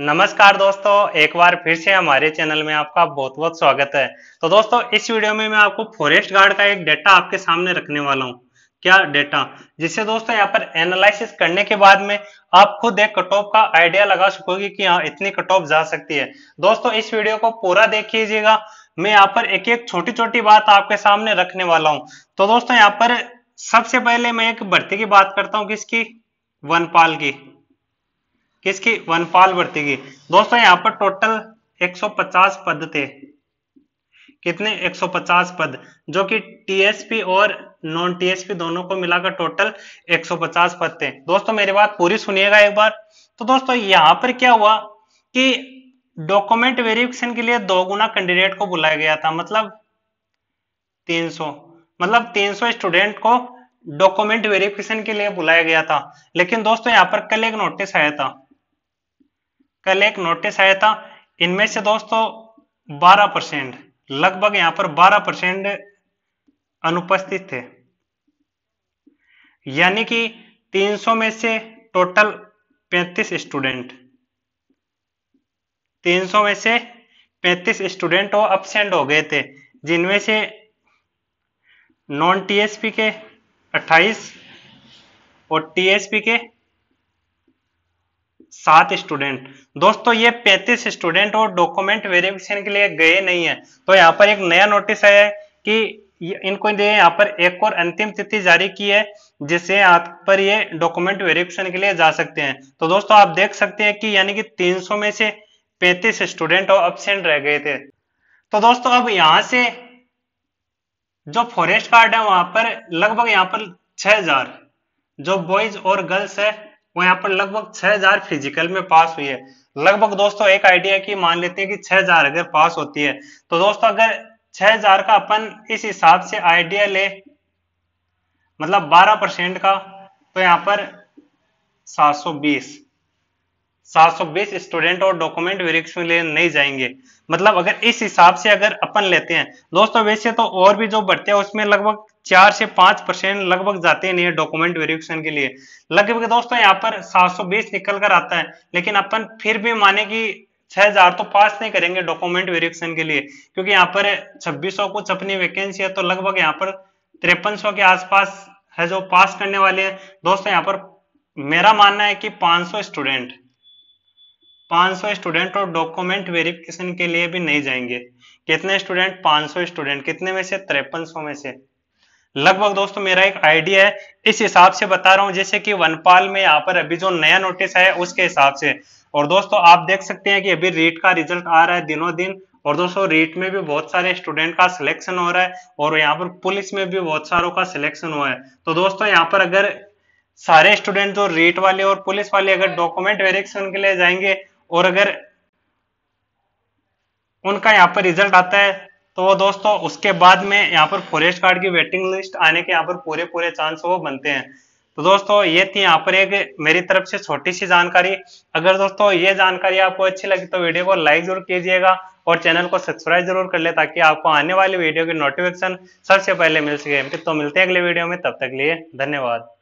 नमस्कार दोस्तों एक बार फिर से हमारे चैनल में आपका बहुत बहुत स्वागत है तो दोस्तों इस वीडियो में मैं आपको फॉरेस्ट गार्ड का एक डेटा आपके सामने रखने वाला हूँ क्या डेटा जिससे दोस्तों यहां पर एनालिसिस करने के बाद में आप खुद एक कट ऑफ का आइडिया लगा सकोगे कि हाँ इतनी कट ऑफ जा सकती है दोस्तों इस वीडियो को पूरा देख लीजिएगा मैं यहाँ पर एक एक छोटी छोटी बात आपके सामने रखने वाला हूँ तो दोस्तों यहाँ पर सबसे पहले मैं एक भर्ती की बात करता हूँ किसकी वनपाल की वनपाल भर्ती की दोस्तों यहाँ पर टोटल 150 पद थे कितने 150 पद जो कि टीएसपी और नॉन टीएसपी दोनों को मिलाकर टोटल 150 पद थे दोस्तों मेरी बात पूरी सुनिएगा एक बार तो दोस्तों यहाँ पर क्या हुआ कि डॉक्यूमेंट वेरिफिकेशन के लिए दो गुना कैंडिडेट को बुलाया गया था मतलब 300 मतलब 300 स्टूडेंट को डॉक्यूमेंट वेरिफिकेशन के लिए बुलाया गया था लेकिन दोस्तों यहाँ पर कल एक नोटिस आया था कल एक नोटिस आया था इनमें से दोस्तों 12 परसेंट लगभग यहां पर 12 परसेंट अनुपस्थित थे यानी कि 300 में से टोटल 35 स्टूडेंट 300 में से 35 स्टूडेंट वो अपसेंट हो गए थे जिनमें से नॉन टीएसपी के 28 और टीएसपी के सात स्टूडेंट दोस्तों ये पैंतीस स्टूडेंट और डॉक्यूमेंट वेरिफिकेशन के लिए गए नहीं है तो यहाँ पर एक नया नोटिस है कि इनको यहाँ पर एक और अंतिम तिथि जारी की है जिससे आप पर ये डॉक्यूमेंट वेरिफिकेशन के लिए जा सकते हैं तो दोस्तों आप देख सकते हैं कि यानी कि 300 में से 35 स्टूडेंट और अपसेंट रह गए थे तो दोस्तों अब यहां से जो फॉरेस्ट गार्ड है वहां पर लगभग यहाँ पर हजार जो बॉयज और गर्ल्स है वो यहाँ पर लगभग 6000 फिजिकल में पास हुई है लगभग दोस्तों एक आइडिया की मान लेते हैं कि 6000 अगर पास होती है तो दोस्तों अगर 6000 का अपन इस हिसाब से आइडिया ले मतलब 12 परसेंट का तो यहाँ पर 720 720 स्टूडेंट और डॉक्यूमेंट वृक्ष में ले नहीं जाएंगे मतलब अगर इस हिसाब से अगर अपन लेते हैं दोस्तों वैसे तो और भी जो बढ़ते हैं उसमें लगभग चार से पांच परसेंट लगभग जाते हैं है डॉक्यूमेंट वेरिफिकेशन के लिए लगभग दोस्तों यहाँ पर 720 निकल कर आता है लेकिन अपन फिर भी माने की छह तो पास नहीं करेंगे डॉक्यूमेंट वेरिफिकेशन के लिए क्योंकि यहाँ पर छब्बीस कुछ अपनी वैकेंसी है तो लगभग यहाँ पर तिरपन के आसपास है जो पास करने वाले हैं दोस्तों यहाँ पर मेरा मानना है कि पांच स्टूडेंट 500 स्टूडेंट और डॉक्यूमेंट वेरिफिकेशन के लिए भी नहीं जाएंगे कितने स्टूडेंट 500 स्टूडेंट कितने में से तिरपन में से लगभग दोस्तों मेरा एक आइडिया है इस हिसाब से बता रहा हूं जैसे कि वनपाल में यहाँ पर अभी जो नया नोटिस है उसके हिसाब से और दोस्तों आप देख सकते हैं कि अभी रीट का रिजल्ट आ रहा है दिनों दिन और दोस्तों रीट में भी बहुत सारे स्टूडेंट का सिलेक्शन हो रहा है और यहाँ पर पुलिस में भी बहुत सारों का सिलेक्शन हुआ है तो दोस्तों यहाँ पर अगर सारे स्टूडेंट जो रेट वाले और पुलिस वाले अगर डॉक्यूमेंट वेरिफिकेशन के लिए जाएंगे और अगर उनका यहाँ पर रिजल्ट आता है तो वो दोस्तों उसके बाद में यहाँ पर फॉरेस्ट कार्ड की वेटिंग लिस्ट आने के यहाँ पर पूरे पूरे चांस वो बनते हैं तो दोस्तों ये थी यहाँ पर एक मेरी तरफ से छोटी सी जानकारी अगर दोस्तों ये जानकारी आपको अच्छी लगी तो वीडियो को लाइक जरूर कीजिएगा और चैनल को सब्सक्राइब जरूर कर ले ताकि आपको आने वाली वीडियो के नोटिफिकेशन सबसे पहले मिल सके तो मिलते हैं अगले वीडियो में तब तक लिए धन्यवाद